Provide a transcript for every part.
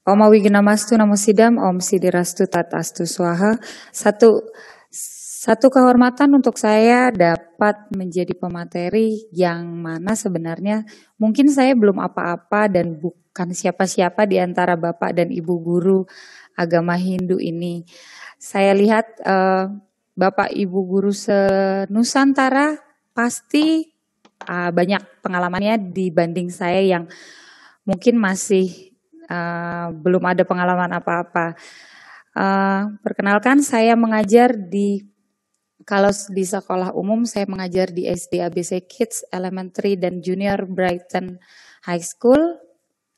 Om Awiginamastu Namo Sidam, Om Sidirastu Tat Astu Swaha. Satu, satu kehormatan untuk saya dapat menjadi pemateri yang mana sebenarnya mungkin saya belum apa-apa dan bukan siapa-siapa di antara Bapak dan Ibu Guru agama Hindu ini. Saya lihat uh, Bapak Ibu Guru senusantara pasti uh, banyak pengalamannya dibanding saya yang mungkin masih Eh, belum ada pengalaman apa-apa. Uh, perkenalkan saya mengajar di kalau di sekolah umum saya mengajar di SD ABC Kids Elementary dan Junior Brighton High School.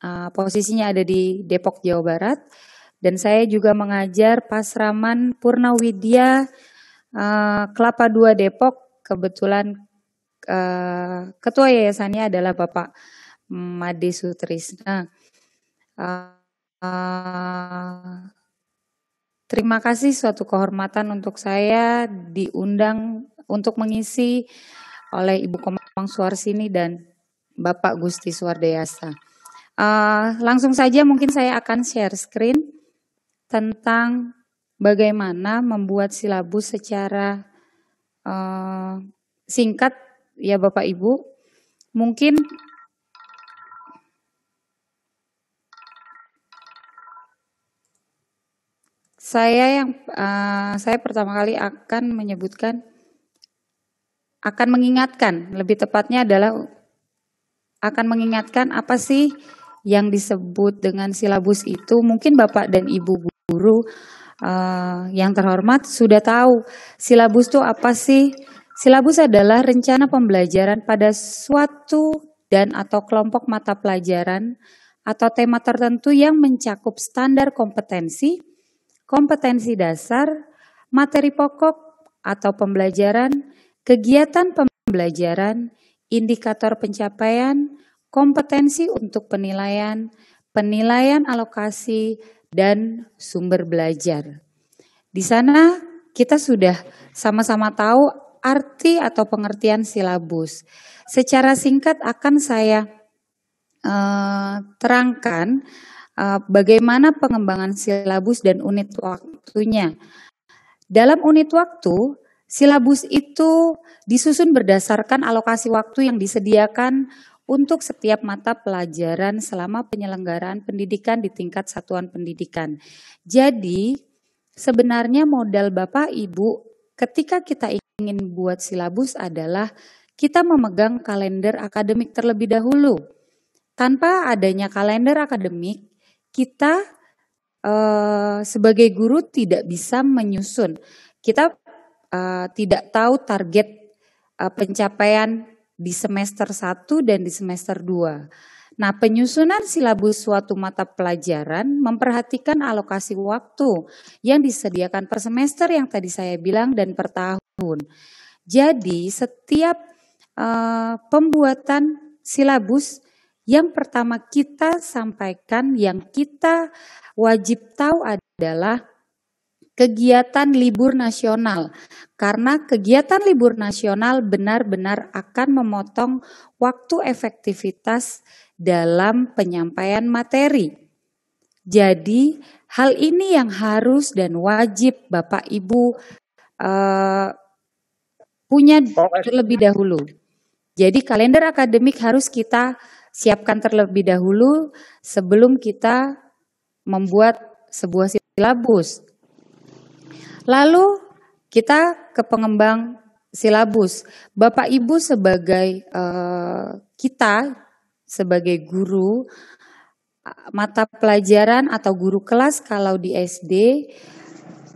Uh, posisinya ada di Depok Jawa Barat dan saya juga mengajar Pasraman Purnawidya uh, Kelapa 2 Depok. Kebetulan uh, ketua yayasannya adalah Bapak Made Sutrisna. Eh, terima kasih suatu kehormatan untuk saya diundang untuk mengisi oleh Ibu Komang Suarsini dan Bapak Gusti Suwardayasa. Uh, eh, langsung saja mungkin saya akan share screen tentang bagaimana membuat silabus secara uh, singkat ya Bapak Ibu. Mungkin Saya yang uh, saya pertama kali akan menyebutkan akan mengingatkan, lebih tepatnya adalah akan mengingatkan apa sih yang disebut dengan silabus itu. Mungkin Bapak dan Ibu guru uh, yang terhormat sudah tahu silabus itu apa sih? Silabus adalah rencana pembelajaran pada suatu dan atau kelompok mata pelajaran atau tema tertentu yang mencakup standar kompetensi kompetensi dasar, materi pokok atau pembelajaran, kegiatan pembelajaran, indikator pencapaian, kompetensi untuk penilaian, penilaian alokasi, dan sumber belajar. Di sana kita sudah sama-sama tahu arti atau pengertian silabus. Secara singkat akan saya uh, terangkan Eh, bagaimana pengembangan silabus dan unit waktunya. Dalam unit waktu, silabus itu disusun berdasarkan alokasi waktu yang disediakan untuk setiap mata pelajaran selama penyelenggaraan pendidikan di tingkat satuan pendidikan. Jadi, sebenarnya modal Bapak Ibu ketika kita ingin buat silabus adalah kita memegang kalender akademik terlebih dahulu. Tanpa adanya kalender akademik, kita uh, sebagai guru tidak bisa menyusun. Kita uh, tidak tahu target uh, pencapaian di semester 1 dan di semester 2. Nah, penyusunan silabus suatu mata pelajaran memperhatikan alokasi waktu yang disediakan per semester yang tadi saya bilang dan per tahun. Jadi, setiap uh, pembuatan silabus yang pertama kita sampaikan, yang kita wajib tahu adalah kegiatan libur nasional. Karena kegiatan libur nasional benar-benar akan memotong waktu efektivitas dalam penyampaian materi. Jadi, hal ini yang harus dan wajib Bapak Ibu eh, punya lebih dahulu. Jadi kalender akademik harus kita siapkan terlebih dahulu sebelum kita membuat sebuah silabus. Lalu kita ke pengembang silabus. Bapak Ibu sebagai uh, kita sebagai guru mata pelajaran atau guru kelas kalau di SD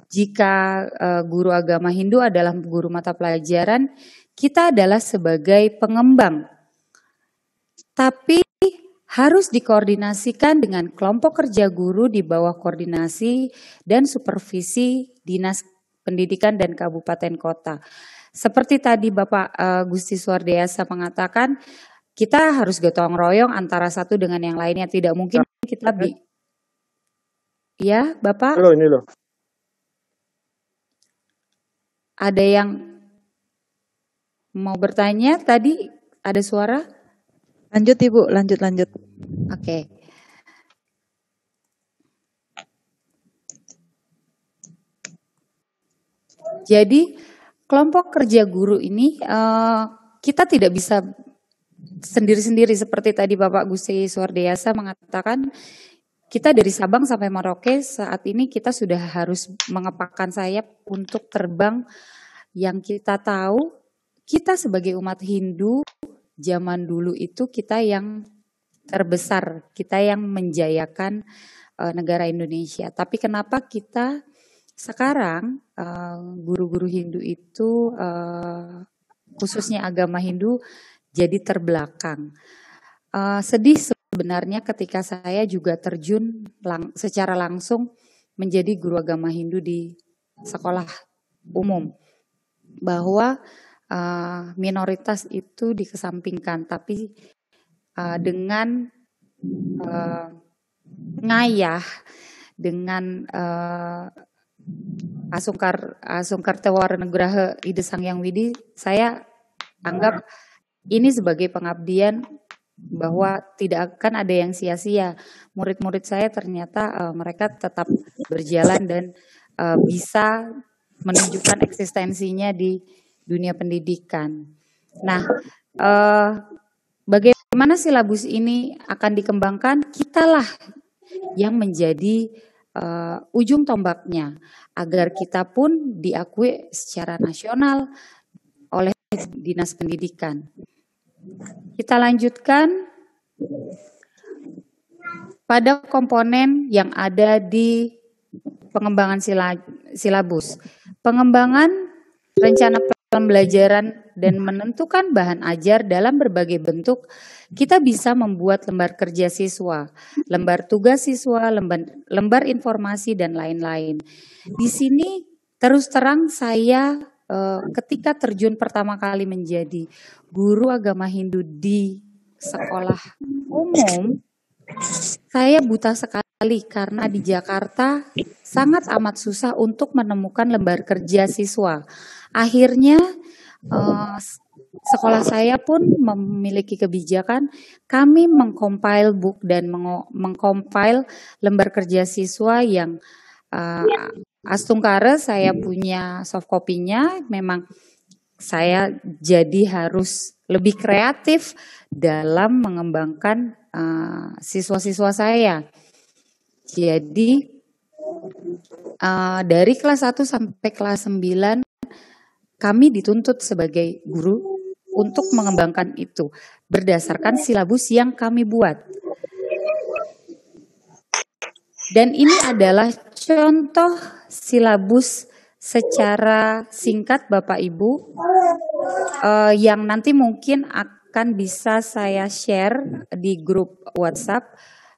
jika uh, guru agama Hindu adalah guru mata pelajaran, kita adalah sebagai pengembang tapi harus dikoordinasikan dengan kelompok kerja guru di bawah koordinasi dan supervisi Dinas Pendidikan dan Kabupaten Kota. Seperti tadi Bapak uh, Gusti Suardiasa mengatakan, kita harus gotong royong antara satu dengan yang lainnya. Tidak mungkin ya. kita bi Ya, Bapak? Halo, ini loh. Ada yang mau bertanya tadi? Ada suara? Lanjut Ibu, lanjut lanjut. Oke. Okay. Jadi kelompok kerja guru ini uh, kita tidak bisa sendiri-sendiri seperti tadi Bapak Gusti Suardiasa mengatakan kita dari Sabang sampai Merauke saat ini kita sudah harus mengepakkan sayap untuk terbang yang kita tahu kita sebagai umat Hindu zaman dulu itu kita yang terbesar, kita yang menjayakan uh, negara Indonesia. Tapi kenapa kita sekarang eh, guru-guru uh, Hindu itu uh, khususnya agama Hindu jadi terbelakang. Uh, sedih sebenarnya ketika saya juga terjun lang secara langsung menjadi guru agama Hindu di sekolah umum bahwa Eh, minoritas itu dikesampingkan, tapi uh, dengan uh, ngayah, dengan uh, Asungkar Asungkar negara Ide Sang Yang Widi, saya anggap ini sebagai pengabdian bahwa tidak akan ada yang sia-sia. Murid-murid saya ternyata uh, mereka tetap berjalan dan uh, bisa menunjukkan eksistensinya di dunia pendidikan. Nah, eh, bagaimana silabus ini akan dikembangkan? Kitalah yang menjadi eh, ujung tombaknya agar kita pun diakui secara nasional oleh Dinas Pendidikan. Kita lanjutkan pada komponen yang ada di pengembangan silabus. Pengembangan rencana pembelajaran dan menentukan bahan ajar dalam berbagai bentuk, kita bisa membuat lembar kerja siswa, lembar tugas siswa, lembar, lembar informasi, dan lain-lain. Di sini, terus terang, saya eh, ketika terjun pertama kali menjadi guru agama Hindu di sekolah umum, saya buta sekali karena di Jakarta sangat amat susah untuk menemukan lembar kerja siswa. Akhirnya uh, sekolah saya pun memiliki kebijakan kami mengcompile book dan mengcompile lembar kerja siswa yang uh, eh, Astungkare saya punya soft copy-nya memang saya jadi harus lebih kreatif dalam mengembangkan eh, siswa-siswa uh, saya. Jadi uh, dari kelas 1 sampai kelas 9 kami dituntut sebagai guru untuk mengembangkan itu berdasarkan silabus yang kami buat. Dan ini adalah contoh silabus secara singkat Bapak Ibu eh, yang nanti mungkin akan bisa saya share di grup WhatsApp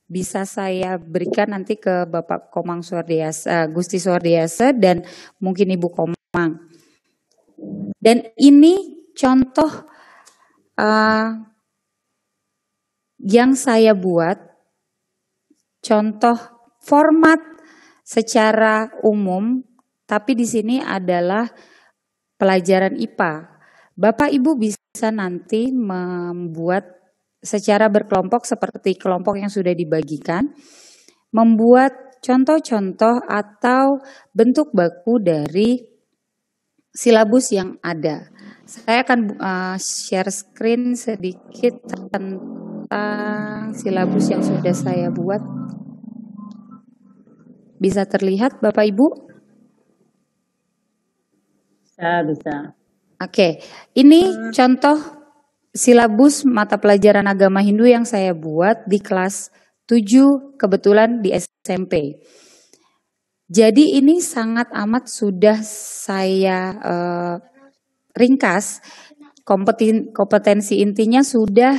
bisa saya berikan nanti ke Bapak Komang Suardiasa, eh, Gusti Suardiasa dan mungkin Ibu Komang. Dan ini contoh uh, yang saya buat, contoh format secara umum, tapi di sini adalah pelajaran IPA. Bapak Ibu bisa nanti membuat secara berkelompok seperti kelompok yang sudah dibagikan, membuat contoh-contoh atau bentuk baku dari silabus yang ada. Saya akan uh, share screen sedikit tentang silabus yang sudah saya buat. Bisa terlihat Bapak Ibu? Bisa, bisa. Oke, ini hmm. contoh silabus mata pelajaran agama Hindu yang saya buat di kelas 7 kebetulan di SMP. Jadi ini sangat amat sudah saya eh, ringkas kompetensi intinya sudah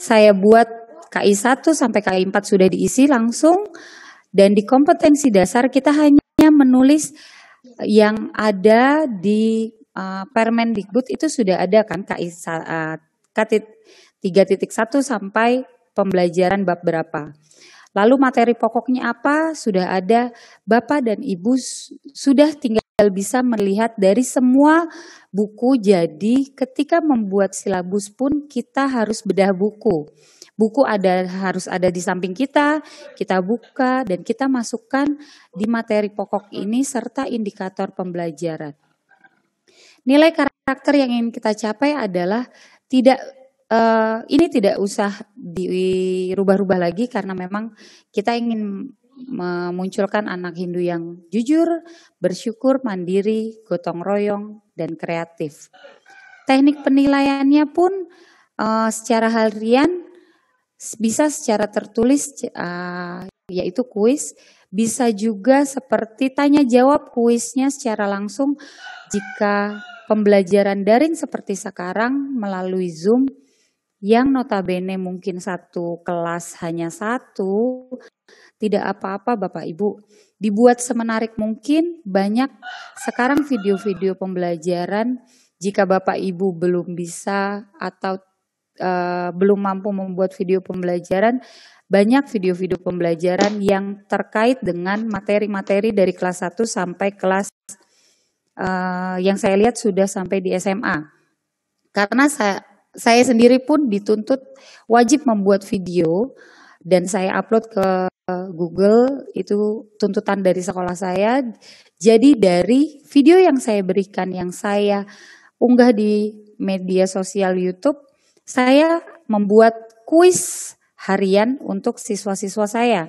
saya buat KI 1 sampai KI 4 sudah diisi langsung dan di kompetensi dasar kita hanya menulis yang ada di uh, Permendikbud itu sudah ada kan KI uh, 3.1 sampai pembelajaran bab berapa. Lalu materi pokoknya apa? Sudah ada Bapak dan Ibu sudah tinggal bisa melihat dari semua buku. Jadi ketika membuat silabus pun kita harus bedah buku. Buku ada harus ada di samping kita, kita buka dan kita masukkan di materi pokok ini serta indikator pembelajaran. Nilai karakter yang ingin kita capai adalah tidak uh, ini tidak usah dirubah-rubah lagi karena memang kita ingin memunculkan anak Hindu yang jujur, bersyukur, mandiri, gotong royong, dan kreatif. Teknik penilaiannya pun uh, secara harian bisa secara tertulis uh, yaitu kuis, bisa juga seperti tanya jawab kuisnya secara langsung jika pembelajaran daring seperti sekarang melalui Zoom yang notabene mungkin satu kelas hanya satu, tidak apa-apa Bapak Ibu. Dibuat semenarik mungkin, banyak sekarang video-video pembelajaran jika Bapak Ibu belum bisa atau uh, belum mampu membuat video pembelajaran, banyak video-video pembelajaran yang terkait dengan materi-materi dari kelas 1 sampai kelas uh, yang saya lihat sudah sampai di SMA. Karena saya saya sendiri pun dituntut wajib membuat video dan saya upload ke Google itu tuntutan dari sekolah saya. Jadi dari video yang saya berikan yang saya unggah di media sosial YouTube, saya membuat kuis harian untuk siswa-siswa saya.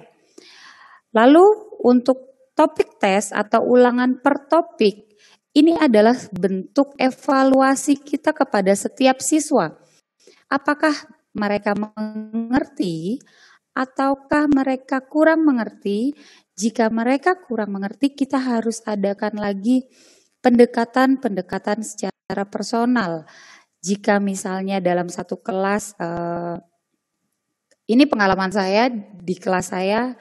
Lalu untuk topik tes atau ulangan per topik ini adalah bentuk evaluasi kita kepada setiap siswa. Apakah mereka mengerti ataukah mereka kurang mengerti? Jika mereka kurang mengerti, kita harus adakan lagi pendekatan-pendekatan secara personal. Jika misalnya dalam satu kelas, eh, ini pengalaman saya di kelas saya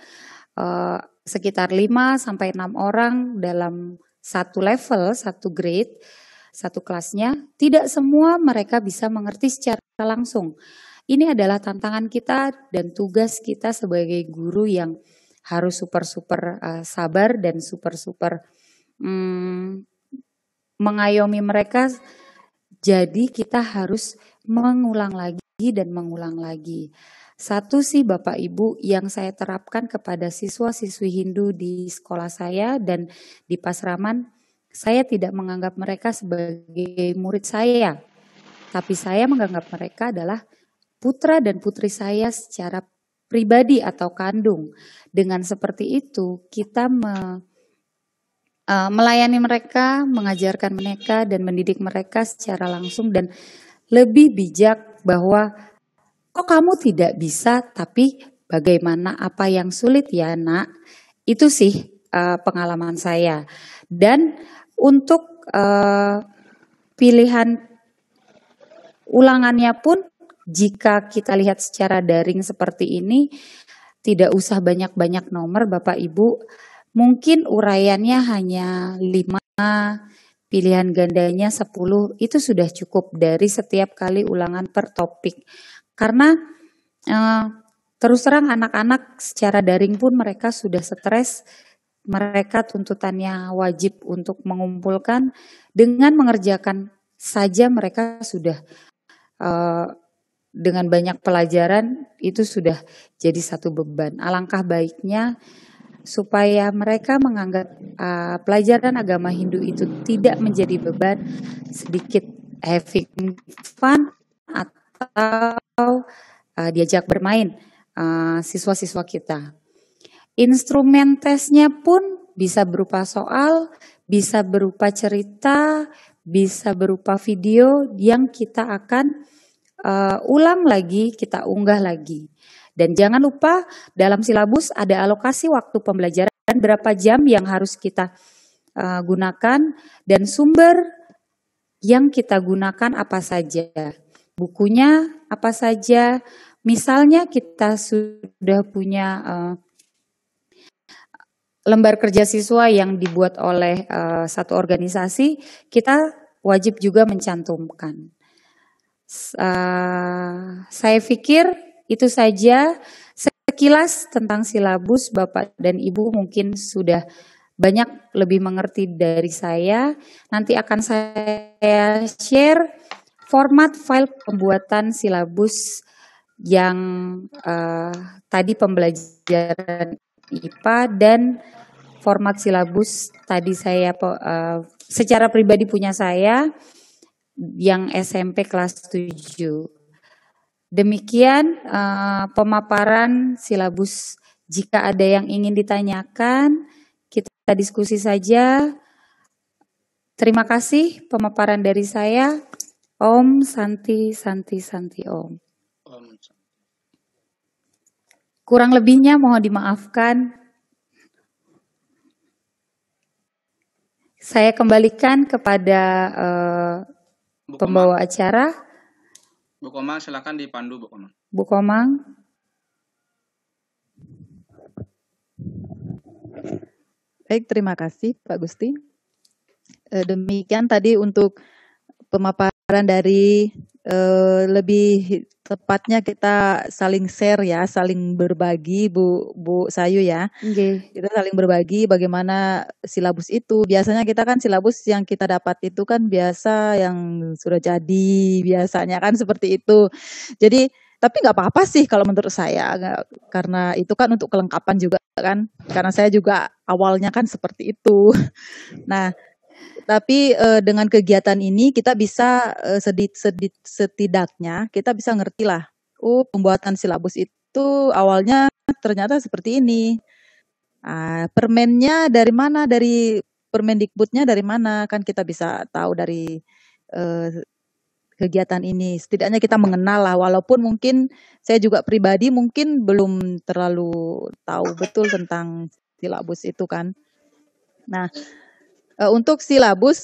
eh, sekitar 5 sampai 6 orang dalam satu level, satu grade, satu kelasnya, tidak semua mereka bisa mengerti secara langsung. Ini adalah tantangan kita dan tugas kita sebagai guru yang harus super-super uh, sabar dan super-super um, mengayomi mereka. Jadi kita harus mengulang lagi dan mengulang lagi. Satu sih Bapak Ibu yang saya terapkan kepada siswa-siswi Hindu di sekolah saya dan di Pasraman, saya tidak menganggap mereka sebagai murid saya, tapi saya menganggap mereka adalah putra dan putri saya secara pribadi atau kandung. Dengan seperti itu, kita me, uh, melayani mereka, mengajarkan mereka, dan mendidik mereka secara langsung dan lebih bijak bahwa Kok kamu tidak bisa tapi bagaimana apa yang sulit ya nak? Itu sih uh, pengalaman saya. Dan untuk uh, pilihan ulangannya pun jika kita lihat secara daring seperti ini tidak usah banyak-banyak nomor Bapak Ibu. Mungkin uraiannya hanya 5 pilihan gandanya 10 itu sudah cukup dari setiap kali ulangan per topik. Karena eh, terus terang anak-anak secara daring pun mereka sudah stres, mereka tuntutannya wajib untuk mengumpulkan dengan mengerjakan saja mereka sudah eh, dengan banyak pelajaran itu sudah jadi satu beban. Alangkah baiknya supaya mereka menganggap uh, pelajaran agama Hindu itu tidak menjadi beban, sedikit having fun atau uh, diajak bermain eh, siswa-siswa uh, kita. Instrumen tesnya pun bisa berupa soal, bisa berupa cerita, bisa berupa video yang kita akan uh, ulang lagi, kita unggah lagi. Dan jangan lupa dalam silabus ada alokasi waktu pembelajaran berapa jam yang harus kita uh, gunakan dan sumber yang kita gunakan apa saja bukunya apa saja. Misalnya kita sudah punya uh, lembar kerja siswa yang dibuat oleh uh, satu organisasi, kita wajib juga mencantumkan. Uh, saya pikir itu saja sekilas tentang silabus Bapak dan Ibu mungkin sudah banyak lebih mengerti dari saya. Nanti akan saya share format file pembuatan silabus yang uh, tadi pembelajaran IPA dan format silabus tadi saya uh, secara pribadi punya saya yang SMP kelas 7. Demikian uh, pemaparan silabus. Jika ada yang ingin ditanyakan, kita diskusi saja. Terima kasih pemaparan dari saya. Om Santi Santi Santi Om. Om. Kurang lebihnya mohon dimaafkan. Saya kembalikan kepada uh, pembawa acara. Bu Komang silakan dipandu Bu Komang. Bu Komang. Baik, terima kasih Pak Gusti. Eh, demikian tadi untuk pemaparan dari uh, lebih tepatnya kita saling share ya, saling berbagi Bu Bu Sayu ya. Okay. Kita saling berbagi bagaimana silabus itu. Biasanya kita kan silabus yang kita dapat itu kan biasa yang sudah jadi, biasanya kan seperti itu. Jadi tapi nggak apa-apa sih kalau menurut saya karena itu kan untuk kelengkapan juga kan karena saya juga awalnya kan seperti itu. Nah, tapi uh, dengan kegiatan ini kita bisa uh, sedit, sedit, setidaknya kita bisa ngerti lah. Oh, pembuatan silabus itu awalnya ternyata seperti ini. Uh, permennya dari mana? Dari permendikbudnya dari mana? Kan kita bisa tahu dari uh, kegiatan ini. Setidaknya kita mengenal lah. Walaupun mungkin saya juga pribadi mungkin belum terlalu tahu betul tentang silabus itu kan. Nah, Uh, untuk silabus,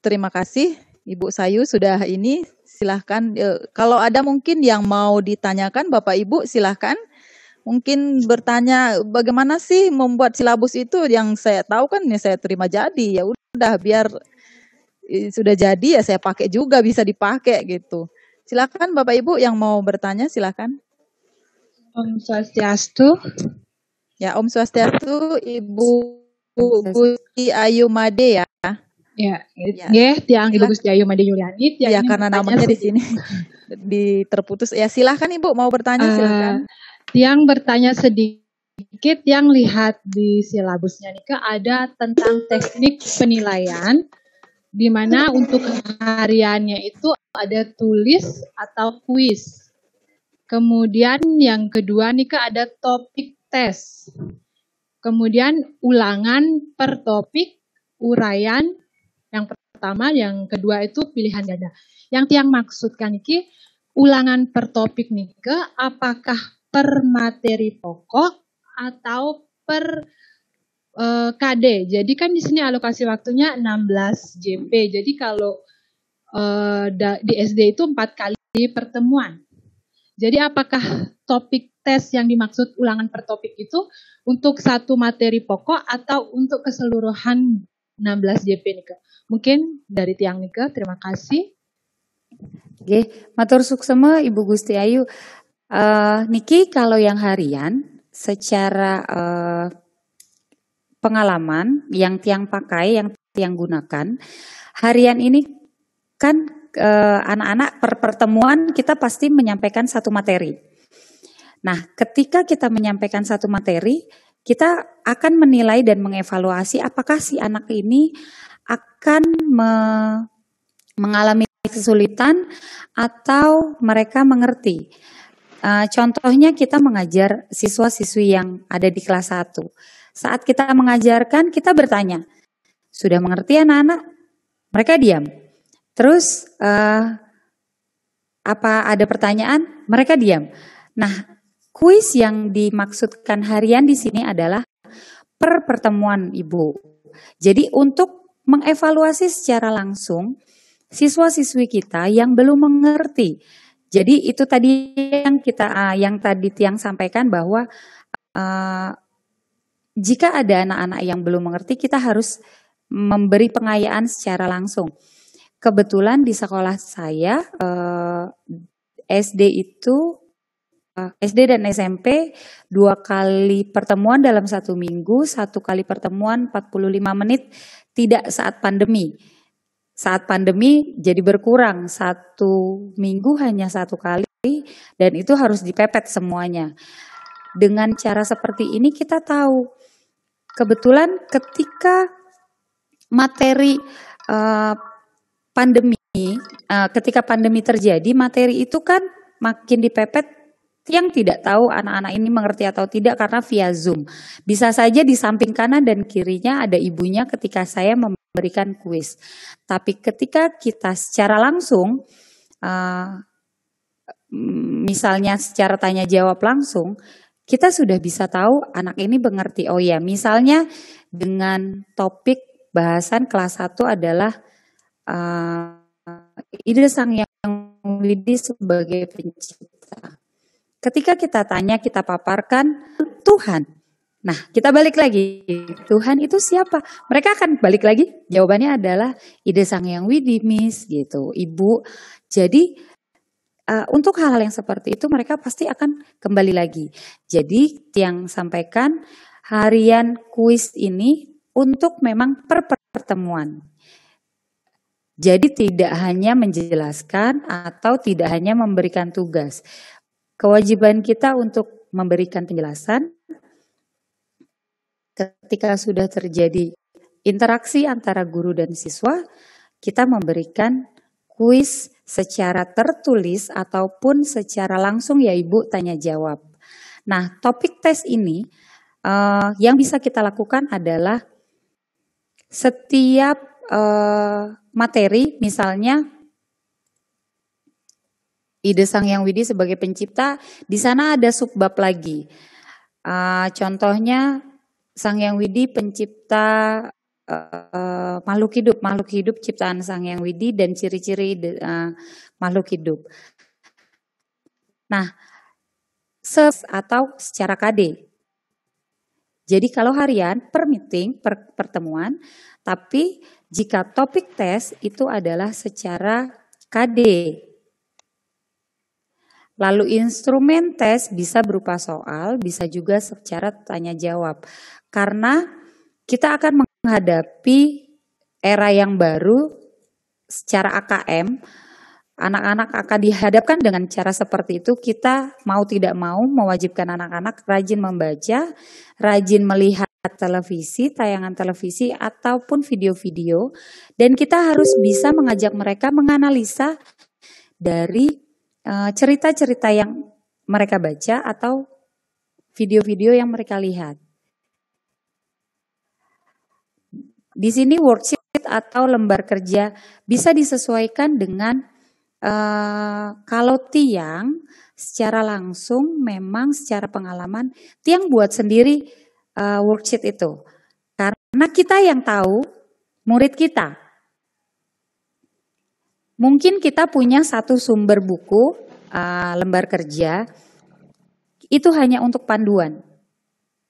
terima kasih Ibu Sayu sudah ini. Silahkan, uh, kalau ada mungkin yang mau ditanyakan Bapak Ibu silahkan. Mungkin bertanya bagaimana sih membuat silabus itu yang saya tahu kan ya saya terima jadi ya udah biar eh, sudah jadi ya saya pakai juga bisa dipakai gitu. Silakan Bapak Ibu yang mau bertanya silakan. Om Swastiastu. Ya Om Swastiastu, Ibu Bu, Gusti Ayu Made ya. Ya, ya. ya tiang Ibu Gusti Ayu Made Yulani. Ya, karena namanya di sini di terputus. Ya, silahkan Ibu mau bertanya eh, silahkan. tiang bertanya sedikit yang lihat di silabusnya Nika ada tentang teknik penilaian di mana untuk hariannya itu ada tulis atau kuis. Kemudian yang kedua Nika ada topik tes. Kemudian ulangan per topik, uraian yang pertama, yang kedua itu pilihan ganda. Yang tiang maksudkan iki ulangan per topik nih ke apakah per materi pokok atau per e, eh, KD. Jadi kan di sini alokasi waktunya 16 JP. Jadi kalau eh, di SD itu empat kali pertemuan. Jadi apakah topik tes yang dimaksud ulangan per topik itu untuk satu materi pokok atau untuk keseluruhan 16 JP Nike. Mungkin dari tiang Nike, terima kasih. Oke, matur suksema Ibu Gusti Ayu. Uh, Niki kalau yang harian secara uh, pengalaman yang tiang pakai, yang tiang gunakan, harian ini kan eh, anak-anak uh, per pertemuan kita pasti menyampaikan satu materi. Nah, ketika kita menyampaikan satu materi, kita akan menilai dan mengevaluasi apakah si anak ini akan me mengalami kesulitan atau mereka mengerti. E, contohnya kita mengajar siswa-siswi yang ada di kelas 1. Saat kita mengajarkan, kita bertanya, sudah mengerti anak-anak? Mereka diam. Terus, e, apa ada pertanyaan? Mereka diam. Nah, Kuis yang dimaksudkan harian di sini adalah per pertemuan Ibu. Jadi untuk mengevaluasi secara langsung siswa-siswi kita yang belum mengerti. Jadi itu tadi yang kita eh, yang tadi Tiang sampaikan bahwa uh, jika ada anak-anak yang belum mengerti kita harus memberi pengayaan secara langsung. Kebetulan di sekolah saya uh, eh, SD itu SD dan SMP dua kali pertemuan dalam satu minggu, satu kali pertemuan 45 menit tidak saat pandemi. Saat pandemi jadi berkurang, satu minggu hanya satu kali dan itu harus dipepet semuanya. Dengan cara seperti ini kita tahu kebetulan ketika materi uh, pandemi, uh, ketika pandemi terjadi materi itu kan makin dipepet yang tidak tahu anak-anak ini mengerti atau tidak karena via Zoom. Bisa saja di samping kanan dan kirinya ada ibunya ketika saya memberikan kuis. Tapi ketika kita secara langsung, eh, misalnya secara tanya jawab langsung, kita sudah bisa tahu anak ini mengerti. Oh ya, misalnya dengan topik bahasan kelas 1 adalah uh, eh, ide sang yang Widi sebagai pencipta. Ketika kita tanya, kita paparkan Tuhan. Nah, kita balik lagi. Tuhan itu siapa? Mereka akan balik lagi. Jawabannya adalah ide sang yang widimis gitu, ibu. Jadi uh, untuk hal-hal yang seperti itu mereka pasti akan kembali lagi. Jadi yang sampaikan harian kuis ini untuk memang per pertemuan. Jadi tidak hanya menjelaskan atau tidak hanya memberikan tugas, Kewajiban kita untuk memberikan penjelasan ketika sudah terjadi interaksi antara guru dan siswa, kita memberikan kuis secara tertulis ataupun secara langsung ya Ibu tanya jawab. Nah, topik tes ini uh, yang bisa kita lakukan adalah setiap uh, materi misalnya ide Sang Yang Widi sebagai pencipta, di sana ada subbab lagi. Uh, contohnya Sang Yang Widi pencipta uh, uh, makhluk hidup, makhluk hidup ciptaan Sang Yang Widi dan ciri-ciri uh, makhluk hidup. Nah, ses atau secara KD. Jadi kalau harian per meeting, per pertemuan, tapi jika topik tes itu adalah secara KD Lalu instrumen tes bisa berupa soal, bisa juga secara tanya jawab. Karena kita akan menghadapi era yang baru secara AKM, anak-anak akan dihadapkan dengan cara seperti itu, kita mau tidak mau mewajibkan anak-anak rajin membaca, rajin melihat televisi, tayangan televisi ataupun video-video dan kita harus bisa mengajak mereka menganalisa dari Eh, cerita-cerita yang mereka baca atau video-video yang mereka lihat. Di sini worksheet atau lembar kerja bisa disesuaikan dengan uh, kalau tiang secara langsung memang secara pengalaman tiang buat sendiri uh, worksheet itu. Karena kita yang tahu murid kita. Mungkin kita punya satu sumber buku, eh, lembar kerja, itu hanya untuk panduan.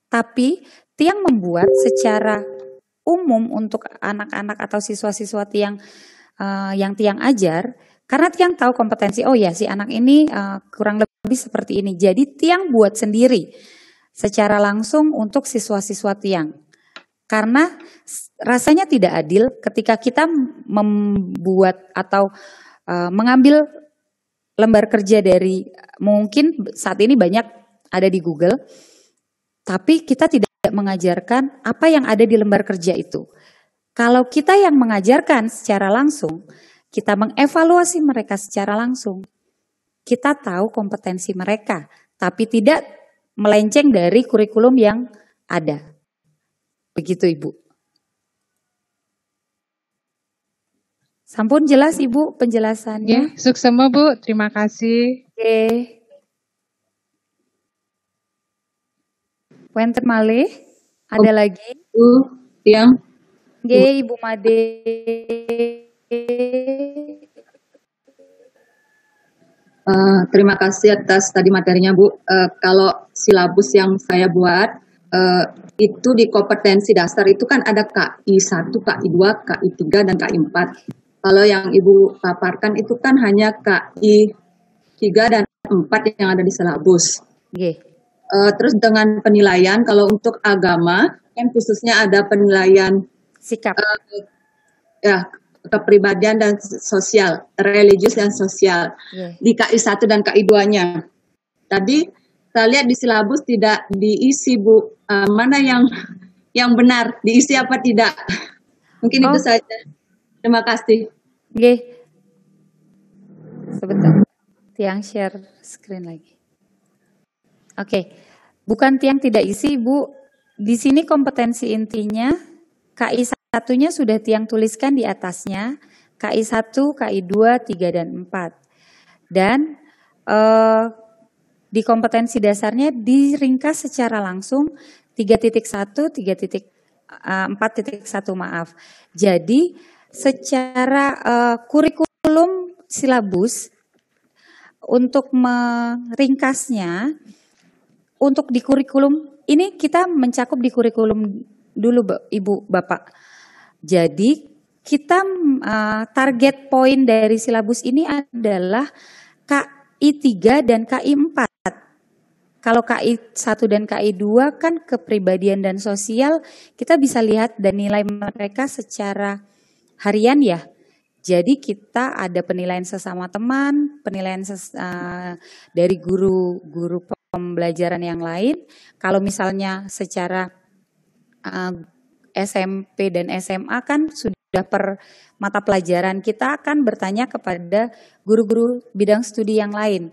Tapi Tiang membuat secara umum untuk anak-anak atau siswa-siswa Tiang eh, yang Tiang ajar, karena Tiang tahu kompetensi, oh ya si anak ini eh, kurang lebih seperti ini. Jadi Tiang buat sendiri secara langsung untuk siswa-siswa Tiang. Karena rasanya tidak adil ketika kita membuat atau e, mengambil lembar kerja dari mungkin saat ini banyak ada di Google, tapi kita tidak mengajarkan apa yang ada di lembar kerja itu. Kalau kita yang mengajarkan secara langsung, kita mengevaluasi mereka secara langsung. Kita tahu kompetensi mereka, tapi tidak melenceng dari kurikulum yang ada. Begitu Ibu. Sampun jelas Ibu penjelasannya. Ya, suksema Bu, terima kasih. Oke. Okay. Male, ada oh, lagi? Bu, yang. Oke, Ibu Made. Uh, terima kasih atas tadi materinya Bu. Uh, kalau silabus yang saya buat uh, itu di kompetensi dasar itu kan ada KI 1, KI 2, KI 3 dan KI 4. Kalau yang Ibu paparkan itu kan hanya KI 3 dan 4 yang ada di selabus. Okay. Uh, eh, terus dengan penilaian kalau untuk agama kan khususnya ada penilaian sikap uh, ya kepribadian dan sosial, religius dan sosial yeah. di KI 1 dan KI 2-nya. Tadi kita lihat di silabus tidak diisi Bu. Uh, mana yang yang benar diisi apa tidak? Mungkin oh. itu saja. Terima kasih. Oke. Sebentar. Tiang share screen lagi. Oke. Bukan tiang tidak isi, Bu. Di sini kompetensi intinya KI satunya sudah tiang tuliskan di atasnya, KI 1, KI 2, 3 dan 4. Dan eh, di kompetensi dasarnya diringkas secara langsung 3.1, 3.4.1 e, maaf. Jadi secara uh, kurikulum silabus untuk meringkasnya untuk di kurikulum ini kita mencakup di kurikulum dulu Ibu Bapak. Jadi kita uh, target poin dari silabus ini adalah KI3 dan KI4. Kalau KI 1 dan KI 2 kan kepribadian dan sosial kita bisa lihat dan nilai mereka secara harian ya. Jadi kita ada penilaian sesama teman, penilaian ses, uh, dari guru-guru pembelajaran yang lain. Kalau misalnya secara uh, eh, SMP dan SMA kan sudah per mata pelajaran kita akan bertanya kepada guru-guru bidang studi yang lain.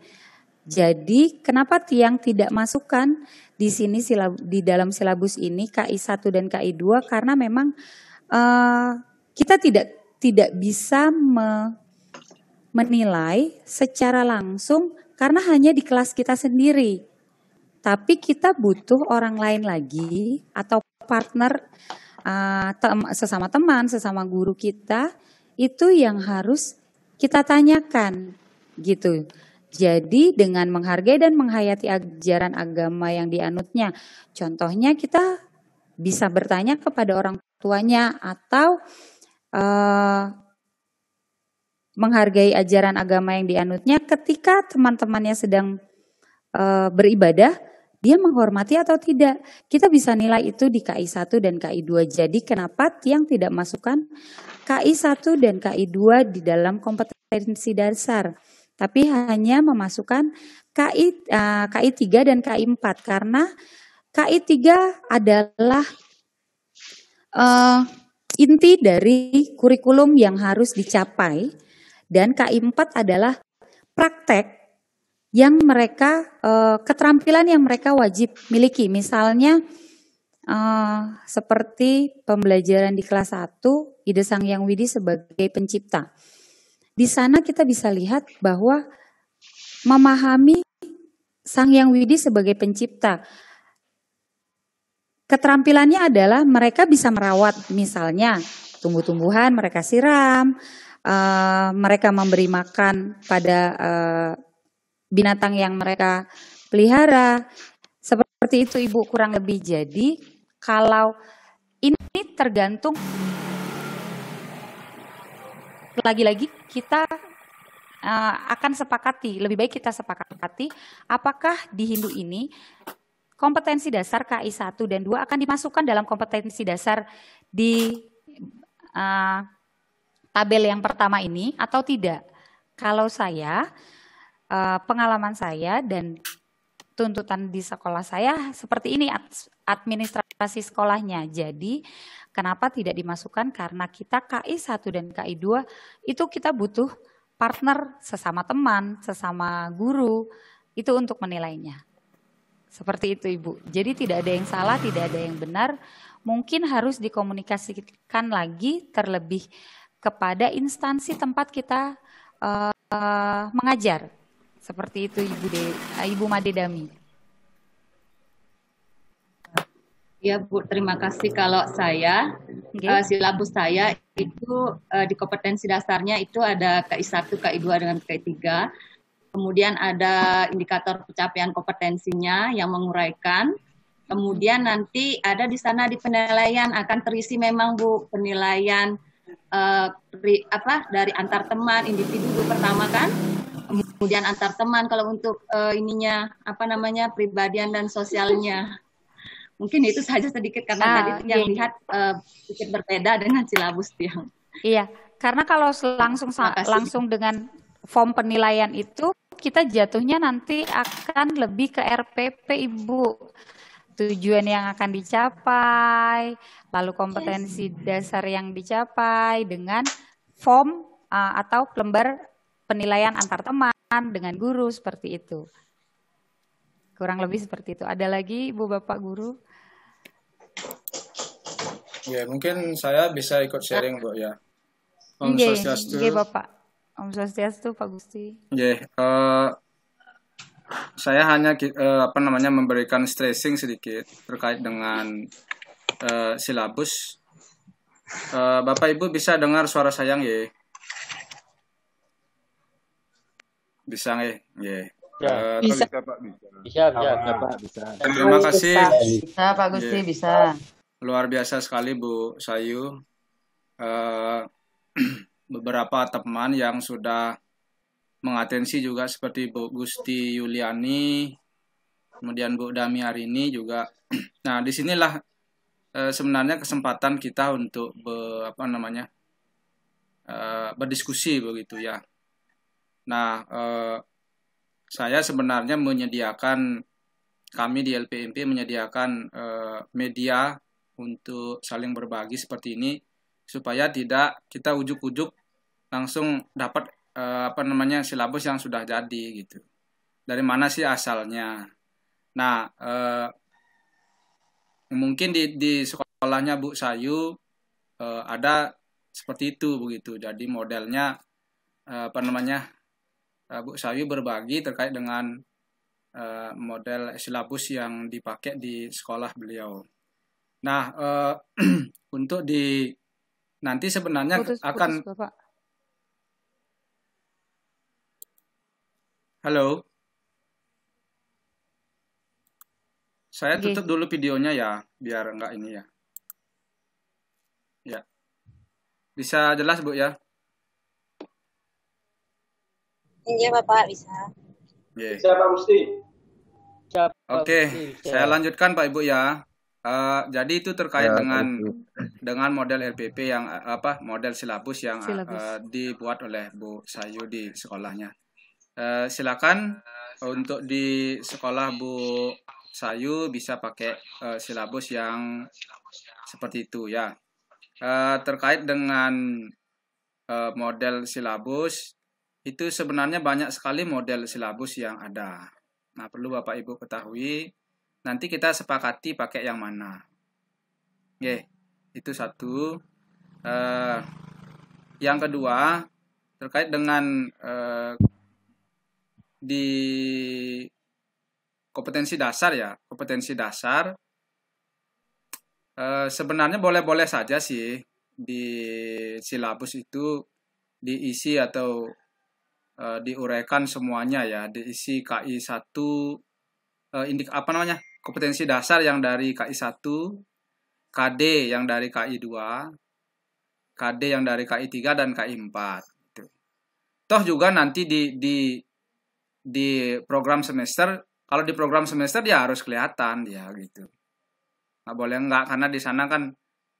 Jadi kenapa tiang tidak masukkan di sini di dalam silabus ini KI 1 dan KI 2 karena memang uh, kita tidak tidak bisa me, menilai secara langsung karena hanya di kelas kita sendiri. Tapi kita butuh orang lain lagi atau partner uh, tem sesama teman, sesama guru kita itu yang harus kita tanyakan gitu. Jadi dengan menghargai dan menghayati ajaran agama yang dianutnya. Contohnya kita bisa bertanya kepada orang tuanya atau uh, menghargai ajaran agama yang dianutnya ketika teman-temannya sedang uh, beribadah, dia menghormati atau tidak. Kita bisa nilai itu di KI 1 dan KI 2. Jadi kenapa yang tidak masukkan KI 1 dan KI 2 di dalam kompetensi dasar? tapi hanya memasukkan KI eh, KI 3 dan KI 4 karena KI 3 adalah uh, inti dari kurikulum yang harus dicapai dan KI 4 adalah praktek yang mereka uh, keterampilan yang mereka wajib miliki misalnya uh, seperti pembelajaran di kelas 1 Ide Sang Yang Widi sebagai pencipta. Di sana kita bisa lihat bahwa memahami Sang Yang Widi sebagai pencipta. Keterampilannya adalah mereka bisa merawat misalnya tumbuh-tumbuhan mereka siram, uh, mereka memberi makan pada uh, binatang yang mereka pelihara. Seperti itu Ibu kurang lebih. Jadi kalau ini tergantung lagi-lagi kita uh, akan sepakati, lebih baik kita sepakati apakah di Hindu ini kompetensi dasar KI 1 dan 2 akan dimasukkan dalam kompetensi dasar di uh, tabel yang pertama ini atau tidak. Kalau saya, uh, pengalaman saya dan tuntutan di sekolah saya seperti ini administrasi sekolahnya. Jadi kenapa tidak dimasukkan karena kita KI 1 dan KI 2 itu kita butuh partner sesama teman, sesama guru itu untuk menilainya. Seperti itu Ibu. Jadi tidak ada yang salah, tidak ada yang benar. Mungkin harus dikomunikasikan lagi terlebih kepada instansi tempat kita uh, uh, mengajar seperti itu Ibu De, eh, Ibu Made Dami. Ya Bu, terima kasih. Kalau saya okay. uh, eh, silabus saya itu uh, di kompetensi dasarnya itu ada KI1, KI2 dengan KI3. Kemudian ada indikator pencapaian kompetensinya yang menguraikan. Kemudian nanti ada di sana di penilaian akan terisi memang Bu penilaian uh, pri, apa dari antar teman individu pertama kan? kemudian antar teman kalau untuk uh, ininya apa namanya pribadian dan sosialnya mungkin itu saja sedikit karena ah, tadi okay. yang lihat uh, sedikit berbeda dengan silabus tiang iya karena kalau langsung langsung dengan form penilaian itu kita jatuhnya nanti akan lebih ke RPP Ibu tujuan yang akan dicapai, lalu kompetensi yes. dasar yang dicapai dengan form uh, atau lembar penilaian antar teman dengan guru seperti itu. Kurang lebih seperti itu. Ada lagi Ibu Bapak guru? Ya, mungkin saya bisa ikut sharing, Bu ya. Om Nge, Swastiastu. Nge, Bapak. Om Swastiastu, Pak Gusti. Ya, uh, saya hanya uh, apa namanya memberikan stressing sedikit terkait dengan uh, silabus. Uh, Bapak Ibu bisa dengar suara sayang ya? Bisa nggak? Ya. Iya. ya. Eh, bisa. bisa Pak bisa. Bisa, bisa, bisa bisa. Terima kasih. Bisa Pak Gusti yeah. bisa. Luar biasa sekali Bu Sayu. Uh, beberapa teman yang sudah mengatensi juga seperti Bu Gusti Yuliani, kemudian Bu Dami hari ini juga. Nah, disinilah uh, sebenarnya kesempatan kita untuk be, apa namanya uh, berdiskusi begitu ya Nah, eh, saya sebenarnya menyediakan kami di LPMP menyediakan eh, media untuk saling berbagi seperti ini supaya tidak kita ujuk-ujuk langsung dapat eh, apa namanya silabus yang sudah jadi gitu. Dari mana sih asalnya? Nah, eh, mungkin di di sekolahnya Bu Sayu eh, ada seperti itu begitu. Jadi modelnya eh, apa namanya Eh, Bu Sawi berbagi terkait dengan uh, model silabus yang dipakai di sekolah beliau. Nah, uh, untuk di nanti sebenarnya putus, akan Bapak. Halo. Saya tutup okay. dulu videonya ya, biar enggak ini ya. Ya. Bisa jelas, Bu ya? Iya Bapak bisa. Yeah. Siapa mesti? Oke, okay. saya lanjutkan Pak Ibu ya. Uh, jadi itu terkait ya, dengan itu. dengan model LPP yang eh, apa model silabus yang eh, silabus. Uh, dibuat oleh Bu Sayu di sekolahnya. Uh, silakan uh, untuk di sekolah Bu Sayu bisa pakai uh, silabus yang seperti itu ya. Uh, terkait dengan uh, model silabus itu sebenarnya banyak sekali model silabus yang ada. Nah, perlu Bapak Ibu ketahui, nanti kita sepakati pakai yang mana. Oke, itu satu. Uh, yang kedua, terkait dengan uh, di kompetensi dasar ya, kompetensi dasar, uh, sebenarnya boleh-boleh saja sih di silabus itu diisi atau Eh, diuraikan semuanya ya diisi KI 1 uh, indik apa namanya kompetensi dasar yang dari KI 1 KD yang dari KI 2 KD yang dari KI 3 dan KI 4 gitu. toh juga nanti di di di program semester kalau di program semester ya harus kelihatan ya gitu nggak boleh nggak karena di sana kan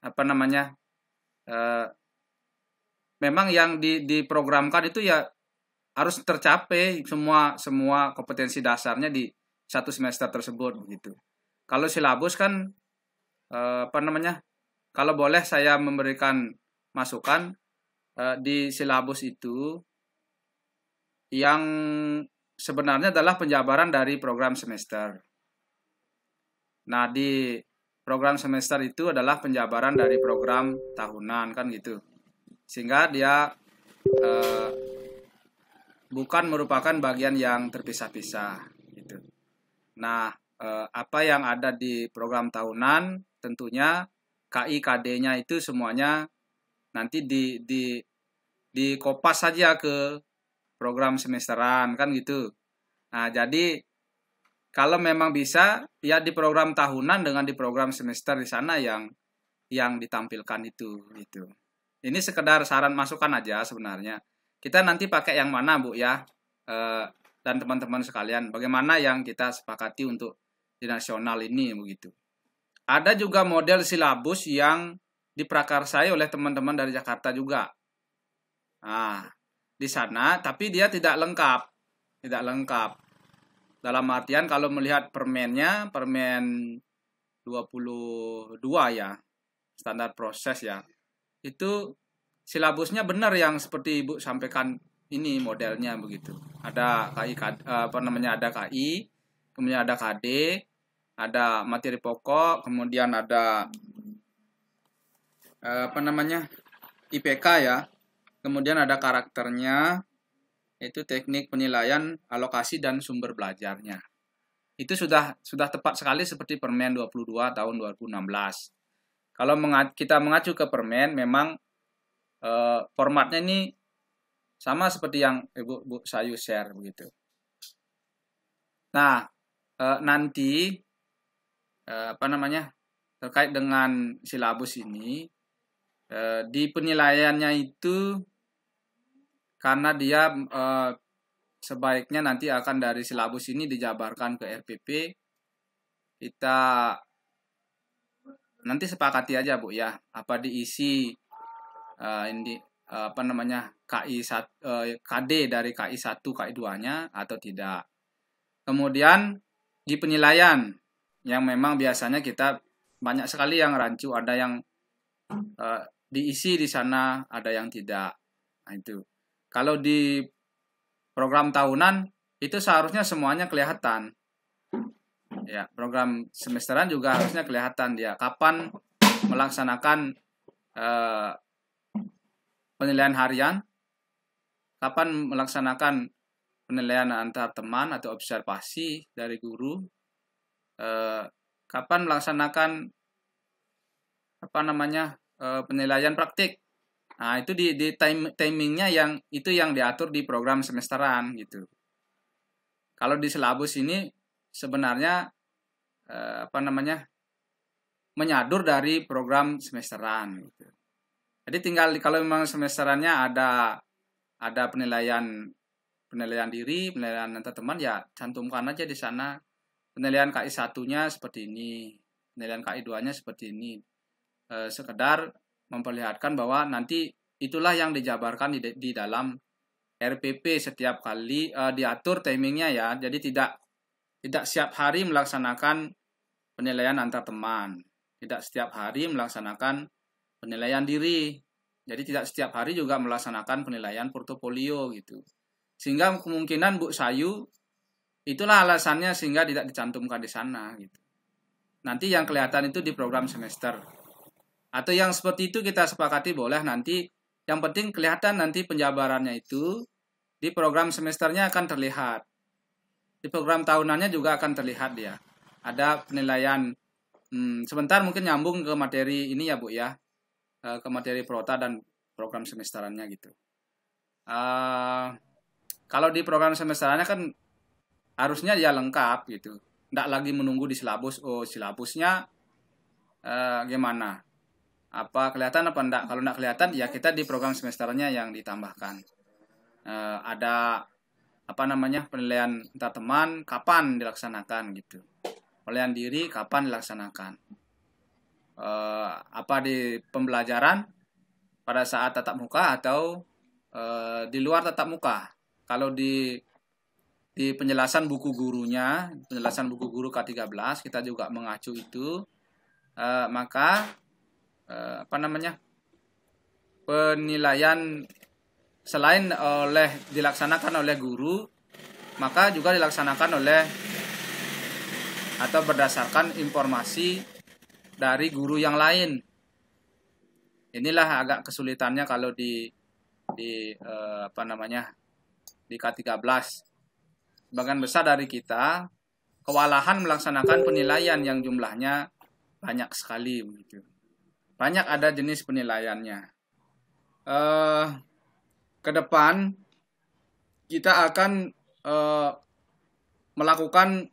apa namanya uh, memang yang di diprogramkan itu ya harus tercapai semua semua kompetensi dasarnya di satu semester tersebut begitu. Kalau silabus kan eh, apa namanya? Kalau boleh saya memberikan masukan eh, di silabus itu yang sebenarnya adalah penjabaran dari program semester. Nah, di program semester itu adalah penjabaran dari program tahunan kan gitu. Sehingga dia eh, bukan merupakan bagian yang terpisah-pisah gitu. Nah, eh, apa yang ada di program tahunan tentunya KIKD-nya itu semuanya nanti di di di saja ke program semesteran kan gitu. Nah, jadi kalau memang bisa ya di program tahunan dengan di program semester di sana yang yang ditampilkan itu gitu. Ini sekedar saran masukan aja sebenarnya. Kita nanti pakai yang mana, Bu ya? E, dan teman-teman sekalian, bagaimana yang kita sepakati untuk di nasional ini begitu. Ada juga model silabus yang diprakarsai oleh teman-teman dari Jakarta juga. Nah, di sana tapi dia tidak lengkap. Tidak lengkap. Dalam artian kalau melihat permennya, permen 22 ya, standar proses ya. Itu silabusnya benar yang seperti Ibu sampaikan ini modelnya begitu. Ada KI eh, apa namanya ada KI, kemudian ada KD, ada materi pokok, kemudian ada eh, apa namanya IPK ya. Kemudian ada karakternya itu teknik penilaian alokasi dan sumber belajarnya. Itu sudah sudah tepat sekali seperti Permen 22 tahun 2016. Kalau kita mengacu ke Permen memang Eh, formatnya ini sama seperti yang Ibu Bu Sayu share begitu. Nah, eh, nanti eh, apa namanya? terkait dengan silabus ini di penilaiannya itu karena dia sebaiknya nanti akan dari silabus ini dijabarkan ke RPP kita nanti sepakati aja Bu ya apa diisi uh, ini uh, apa namanya KI sat, uh, eh, KD dari KI 1 KI 2-nya atau tidak. Kemudian di penilaian yang memang biasanya kita banyak sekali yang rancu, ada yang uh, diisi di sana, ada yang tidak. Nah, itu. Kalau di program tahunan itu seharusnya semuanya kelihatan. Ya, program semesteran juga harusnya kelihatan dia kapan melaksanakan eh, penilaian harian, kapan melaksanakan penilaian antar teman atau observasi dari guru, eh, kapan melaksanakan apa namanya eh, penilaian praktik. Nah itu di, di time, timingnya yang itu yang diatur di program semesteran gitu. Kalau di silabus ini sebenarnya eh, apa namanya menyadur dari program semesteran gitu. Jadi tinggal kalau memang semesterannya ada ada penilaian penilaian diri, penilaian antar teman ya cantumkan aja di sana penilaian KI satunya seperti ini, penilaian KI 2-nya seperti ini. E, sekedar memperlihatkan bahwa nanti itulah yang dijabarkan di, di dalam RPP setiap kali e, diatur timingnya ya. Jadi tidak tidak setiap hari melaksanakan penilaian antar teman, tidak setiap hari melaksanakan penilaian diri. Jadi tidak setiap hari juga melaksanakan penilaian portofolio gitu. Sehingga kemungkinan Bu Sayu itulah alasannya sehingga tidak dicantumkan di sana gitu. Nanti yang kelihatan itu di program semester. Atau yang seperti itu kita sepakati boleh nanti yang penting kelihatan nanti penjabarannya itu di program semesternya akan terlihat. Di program tahunannya juga akan terlihat ya. Ada penilaian. Hmm, sebentar mungkin nyambung ke materi ini ya Bu ya. Eh, ke materi prota dan program semesterannya gitu. Uh, kalau di program semesterannya kan harusnya ya lengkap gitu. Nggak lagi menunggu di silabus, oh silabusnya uh, gimana? Apa kelihatan apa enggak? Kalau enggak kelihatan ya kita di program semesternya yang ditambahkan. Uh, ada apa namanya penilaian antar teman kapan dilaksanakan gitu penilaian diri kapan dilaksanakan uh, apa di pembelajaran pada saat tatap muka atau uh, di luar tatap muka. Kalau di di penjelasan buku gurunya, penjelasan buku guru K13 kita juga mengacu itu uh, maka uh, apa namanya? penilaian selain oleh dilaksanakan oleh guru maka juga dilaksanakan oleh atau berdasarkan informasi dari guru yang lain. Inilah agak kesulitannya kalau di di eh, apa namanya di K13. Sebagian besar dari kita kewalahan melaksanakan penilaian yang jumlahnya banyak sekali begitu. Banyak ada jenis penilaiannya. Eh, ke depan kita akan eh, melakukan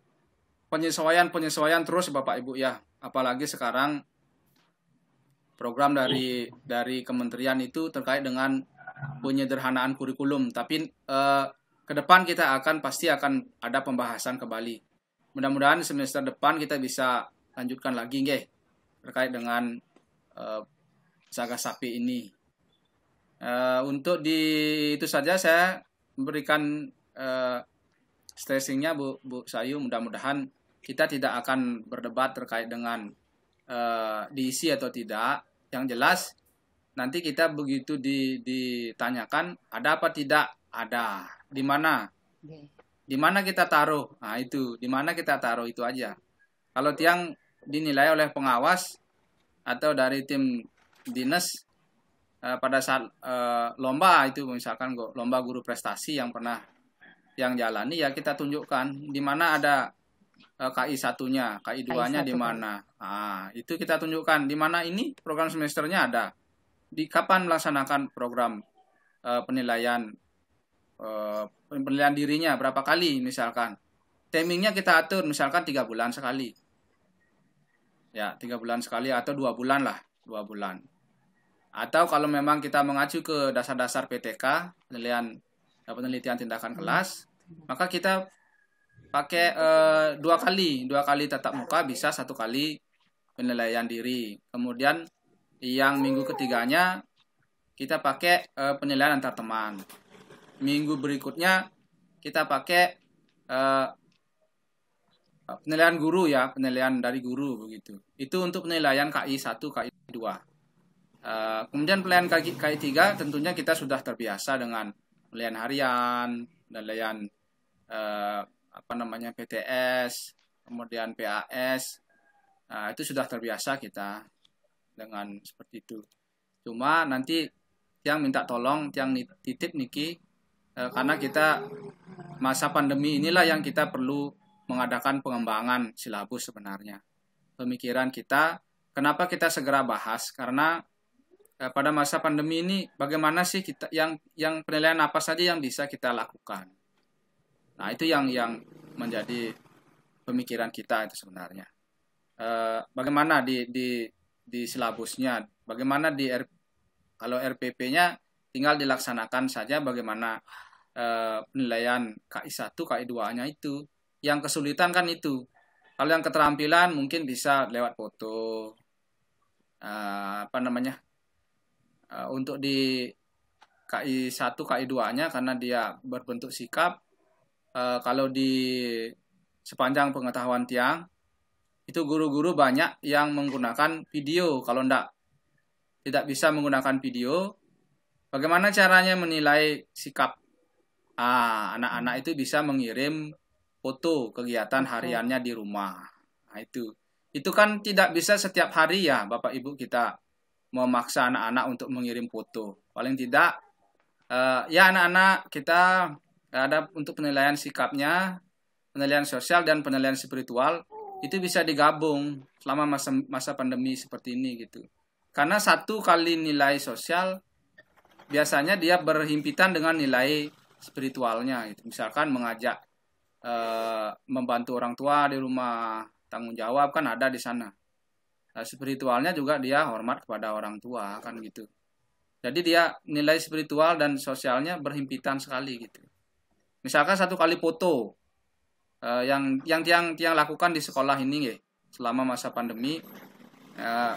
penyesuaian-penyesuaian terus Bapak Ibu ya apalagi sekarang program dari iya. dari kementerian itu terkait dengan penyederhanaan kurikulum tapi eh, ke depan kita akan pasti akan ada pembahasan kembali mudah-mudahan semester depan kita bisa lanjutkan lagi nggih terkait dengan eh, saga sapi ini eh, untuk di itu saja saya memberikan eh, stressingnya Bu Bu Sayu mudah-mudahan kita tidak akan berdebat terkait dengan uh, diisi atau tidak. Yang jelas nanti kita begitu di, ditanyakan ada apa tidak ada di mana di mana kita taruh nah itu di mana kita taruh itu aja kalau tiang dinilai oleh pengawas atau dari tim dinas eh, pada saat eh, lomba itu misalkan lomba guru prestasi yang pernah yang jalani ya kita tunjukkan di mana ada Eh, KI satunya, KI duanya nya di mana. Ah, itu kita tunjukkan di mana ini program semesternya ada. Di kapan melaksanakan program uh, penilaian uh, penilaian dirinya berapa kali misalkan. Timingnya kita atur misalkan tiga bulan sekali. Ya, tiga bulan sekali atau dua bulan lah, dua bulan. Atau kalau memang kita mengacu ke dasar-dasar PTK, penilaian penelitian tindakan hmm. kelas, maka kita pakai uh, dua kali dua kali tatap muka bisa satu kali penilaian diri kemudian yang minggu ketiganya kita pakai uh, penilaian antar teman minggu berikutnya kita pakai uh, penilaian guru ya penilaian dari guru begitu itu untuk penilaian KI 1 KI 2 uh, kemudian penilaian KI, KI 3 tentunya kita sudah terbiasa dengan penilaian harian penilaian uh, apa namanya PTS, kemudian PAS. Nah, itu sudah terbiasa kita dengan seperti itu. Cuma nanti yang minta tolong, yang titip Niki, eh, karena kita masa pandemi inilah yang kita perlu mengadakan pengembangan silabus sebenarnya. Pemikiran kita, kenapa kita segera bahas? Karena eh, pada masa pandemi ini bagaimana sih kita yang yang penilaian apa saja yang bisa kita lakukan? Nah, itu yang yang menjadi pemikiran kita itu sebenarnya. E, bagaimana di di di silabusnya, bagaimana di R, kalau RPP-nya tinggal dilaksanakan saja bagaimana e, penilaian KI 1, KI 2-nya itu. Yang kesulitan kan itu. Kalau yang keterampilan mungkin bisa lewat foto e, apa namanya? untuk di KI 1, KI 2-nya karena dia berbentuk sikap Eh, kalau di sepanjang pengetahuan tiang itu guru-guru banyak yang menggunakan video kalau ndak tidak bisa menggunakan video bagaimana caranya menilai sikap anak ah, anak-anak itu bisa mengirim foto kegiatan hariannya di rumah nah, itu itu kan tidak bisa setiap hari ya bapak ibu kita memaksa anak-anak untuk mengirim foto paling tidak uh, ya anak-anak kita ada untuk penilaian sikapnya, penilaian sosial dan penilaian spiritual itu bisa digabung selama masa masa pandemi seperti ini gitu. Karena satu kali nilai sosial biasanya dia berhimpitan dengan nilai spiritualnya gitu. Misalkan mengajak e, membantu orang tua di rumah, tanggung jawab kan ada di sana. Nah, spiritualnya juga dia hormat kepada orang tua kan gitu. Jadi dia nilai spiritual dan sosialnya berhimpitan sekali gitu. Misalkan satu kali foto uh, yang yang tiang tiang lakukan di sekolah ini ya selama masa pandemi anak eh,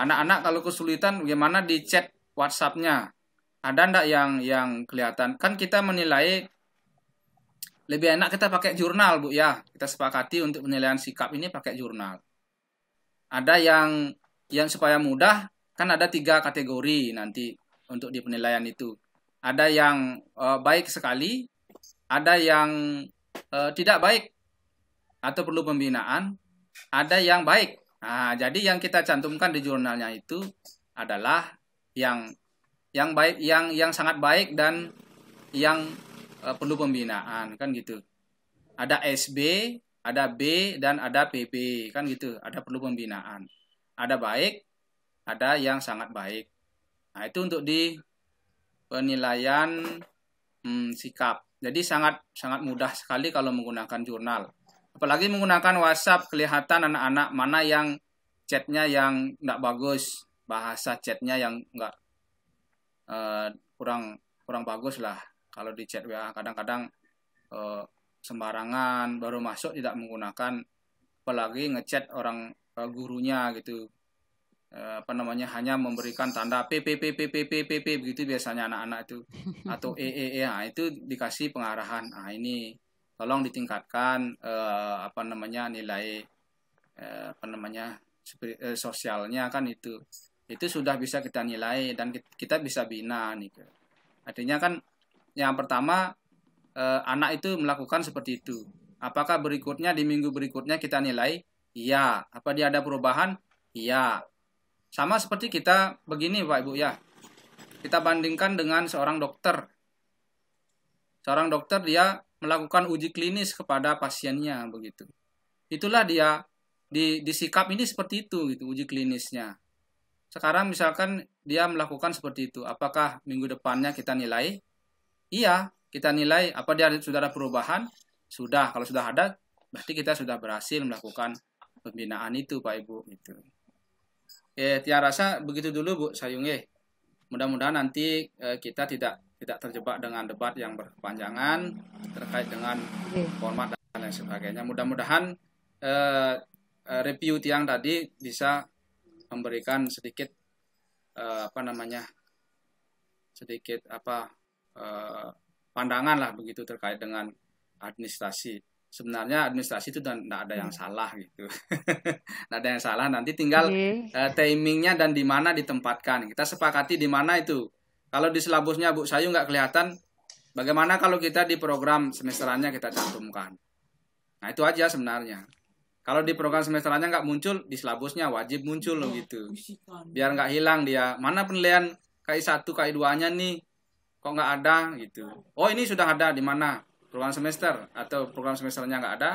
anak-anak kalau kesulitan bagaimana di chat WhatsAppnya ada ndak yang yang kelihatan kan kita menilai lebih enak kita pakai jurnal bu ya kita sepakati untuk penilaian sikap ini pakai jurnal ada yang yang supaya mudah kan ada tiga kategori nanti untuk di penilaian itu ada yang uh, baik sekali ada yang uh, tidak baik atau perlu pembinaan, ada yang baik. Nah, jadi yang kita cantumkan di jurnalnya itu adalah yang yang baik, yang yang sangat baik dan yang uh, perlu pembinaan kan gitu. Ada SB, ada B dan ada PB kan gitu. Ada perlu pembinaan. Ada baik, ada yang sangat baik. Nah, itu untuk di penilaian hmm, sikap. Jadi sangat sangat mudah sekali kalau menggunakan jurnal. Apalagi menggunakan WhatsApp kelihatan anak-anak mana yang chatnya yang nggak bagus, bahasa chatnya yang nggak uh, kurang kurang bagus lah. Kalau di chat WA kadang-kadang uh, sembarangan baru masuk tidak menggunakan apalagi ngechat orang uh, gurunya gitu Eh, apa namanya hanya memberikan tanda p p begitu biasanya anak-anak itu atau e, e, e nah, itu dikasih pengarahan ah ini tolong ditingkatkan eh, apa namanya nilai eh, apa namanya eh, sosialnya kan itu itu sudah bisa kita nilai dan kita bisa bina nih artinya kan yang pertama eh, anak itu melakukan seperti itu apakah berikutnya di minggu berikutnya kita nilai iya apa dia ada perubahan iya sama seperti kita begini Pak Ibu ya. Kita bandingkan dengan seorang dokter. Seorang dokter dia melakukan uji klinis kepada pasiennya begitu. Itulah dia di sikap ini seperti itu gitu uji klinisnya. Sekarang misalkan dia melakukan seperti itu, apakah minggu depannya kita nilai? Iya, kita nilai apa dia sudah ada perubahan? Sudah, kalau sudah ada berarti kita sudah berhasil melakukan pembinaan itu Pak Ibu gitu ya eh, Tia rasa begitu dulu Bu Sayung eh. Mudah-mudahan nanti eh, kita tidak tidak terjebak dengan debat yang berkepanjangan terkait dengan iya. format dan lain sebagainya. Mudah-mudahan eh, eh, review tiang tadi bisa memberikan sedikit eh, apa namanya sedikit apa eh, pandangan lah begitu terkait dengan administrasi sebenarnya administrasi itu tidak ada yang hmm. salah gitu tidak ada yang salah nanti tinggal okay. uh, eh, timingnya dan di mana ditempatkan kita sepakati di mana itu kalau di selabusnya Bu Sayu nggak kelihatan bagaimana kalau kita di program semesterannya kita cantumkan nah itu aja sebenarnya kalau di program semesterannya nggak muncul di selabusnya wajib muncul loh gitu biar nggak hilang dia mana penilaian KI 1 KI 2 nya nih kok nggak ada gitu oh ini sudah ada di mana program semester atau program semesternya nggak ada.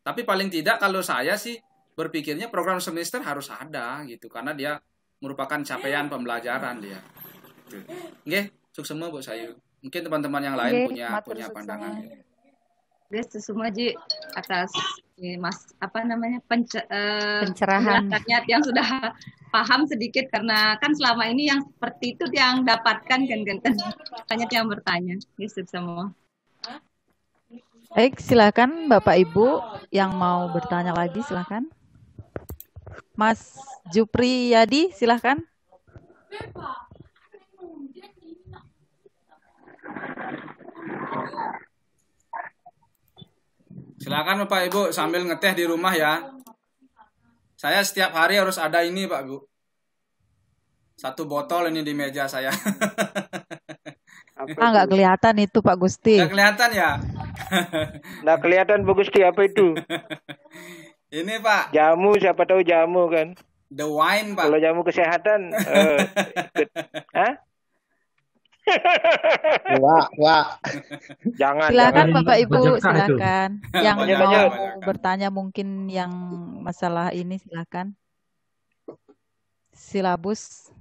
Tapi paling tidak kalau saya sih berpikirnya program semester harus ada gitu karena dia merupakan capaian pembelajaran dia. Oke, gitu. sukses semua buat saya. Mungkin teman-teman yang lain punya punya pandangan. Guys, semua Ji atas Mas apa namanya eh, pencerahan uh, pencerahan yang sudah paham sedikit karena kan selama ini yang seperti itu yang dapatkan kan kan, tanya banyak yang bertanya. Guys, semua. Baik, eh, silakan Bapak Ibu yang mau bertanya lagi silakan. Mas Jupri Yadi, silakan. Silakan Bapak Ibu sambil ngeteh di rumah ya. Saya setiap hari harus ada ini Pak Bu. Satu botol ini di meja saya. Apa ah nggak kelihatan itu Pak Gusti. Nggak kelihatan ya. nah kelihatan bagus di apa itu? Ini Pak. Jamu siapa tahu jamu kan. The wine Pak. Kalau jamu kesehatan. uh, Wah, wah. Jangan. Silakan Bapak Ibu, silakan. Yang banyak, mau banyak. bertanya mungkin yang masalah ini silakan. Silabus